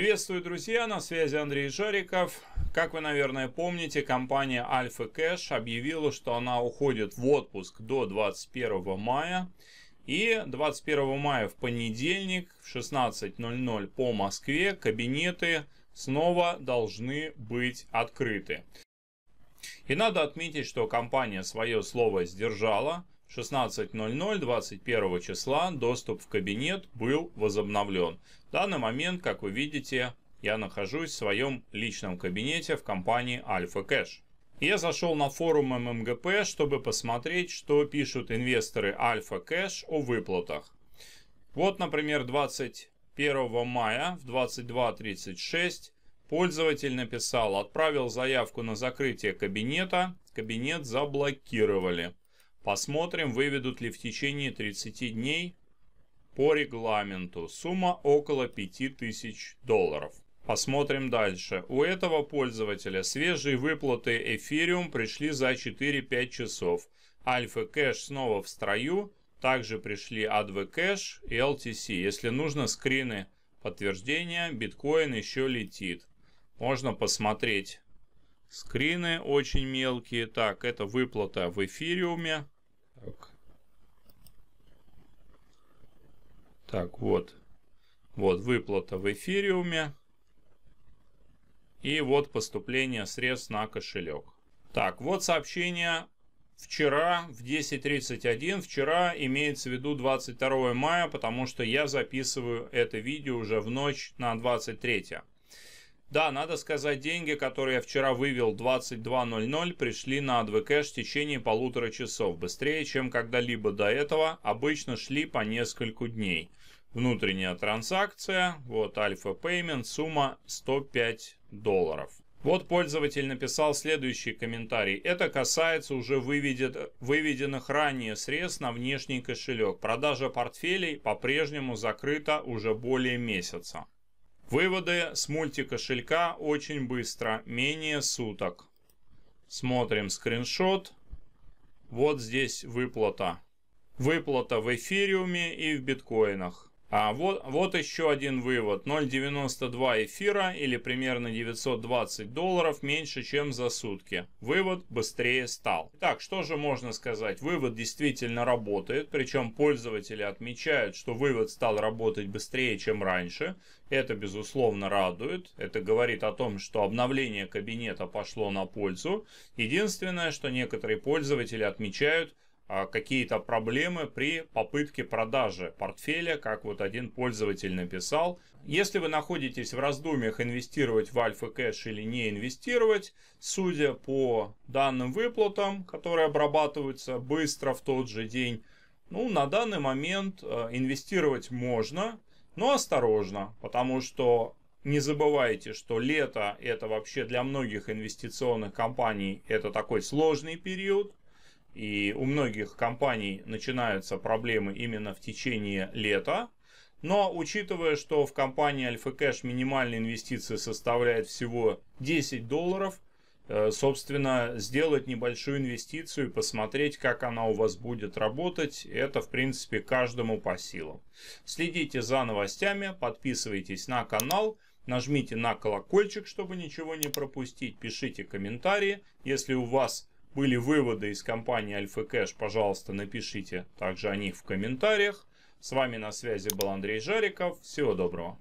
Приветствую, друзья! На связи Андрей Жариков. Как вы, наверное, помните, компания Альфа Кэш объявила, что она уходит в отпуск до 21 мая. И 21 мая в понедельник в 16.00 по Москве кабинеты снова должны быть открыты. И надо отметить, что компания свое слово сдержала. 16.00 21 числа доступ в кабинет был возобновлен. В данный момент, как вы видите, я нахожусь в своем личном кабинете в компании Альфа Кэш. Я зашел на форум ММГП, чтобы посмотреть, что пишут инвесторы Альфа Кэш о выплатах. Вот, например, 21 мая в 22.36 пользователь написал, отправил заявку на закрытие кабинета, кабинет заблокировали. Посмотрим, выведут ли в течение 30 дней по регламенту. Сумма около 5000 долларов. Посмотрим дальше. У этого пользователя свежие выплаты эфириум пришли за 4-5 часов. Альфа кэш снова в строю. Также пришли ADV кэш и LTC. Если нужно, скрины подтверждения. Биткоин еще летит. Можно посмотреть Скрины очень мелкие. Так, это выплата в эфириуме. Так, так вот. Вот выплата в эфириуме. И вот поступление средств на кошелек. Так, вот сообщение вчера в 10.31. Вчера имеется в виду 22 мая, потому что я записываю это видео уже в ночь на 23. Да, надо сказать, деньги, которые я вчера вывел 22.00, пришли на AdvCash в течение полутора часов, быстрее, чем когда-либо до этого, обычно шли по нескольку дней. Внутренняя транзакция, вот Alpha Payment, сумма 105 долларов. Вот пользователь написал следующий комментарий. Это касается уже выведет, выведенных ранее средств на внешний кошелек. Продажа портфелей по-прежнему закрыта уже более месяца. Выводы с мультикошелька очень быстро, менее суток. Смотрим скриншот. Вот здесь выплата. Выплата в эфириуме и в биткоинах. А вот, вот еще один вывод. 0,92 эфира или примерно 920 долларов меньше, чем за сутки. Вывод быстрее стал. Так, что же можно сказать? Вывод действительно работает, причем пользователи отмечают, что вывод стал работать быстрее, чем раньше. Это, безусловно, радует. Это говорит о том, что обновление кабинета пошло на пользу. Единственное, что некоторые пользователи отмечают, а, какие-то проблемы при попытке продажи портфеля, как вот один пользователь написал. Если вы находитесь в раздумьях инвестировать в Альфа Кэш или не инвестировать, судя по данным выплатам, которые обрабатываются быстро в тот же день, ну, на данный момент э, инвестировать можно, но осторожно, потому что не забывайте, что лето это вообще для многих инвестиционных компаний это такой сложный период, и у многих компаний начинаются проблемы именно в течение лета. Но учитывая, что в компании Альфа Кэш минимальные инвестиции составляет всего 10 долларов, э, собственно, сделать небольшую инвестицию и посмотреть, как она у вас будет работать, это, в принципе, каждому по силам. Следите за новостями, подписывайтесь на канал, нажмите на колокольчик, чтобы ничего не пропустить, пишите комментарии. Если у вас были выводы из компании Альфа Кэш, пожалуйста, напишите также о них в комментариях. С вами на связи был Андрей Жариков. Всего доброго.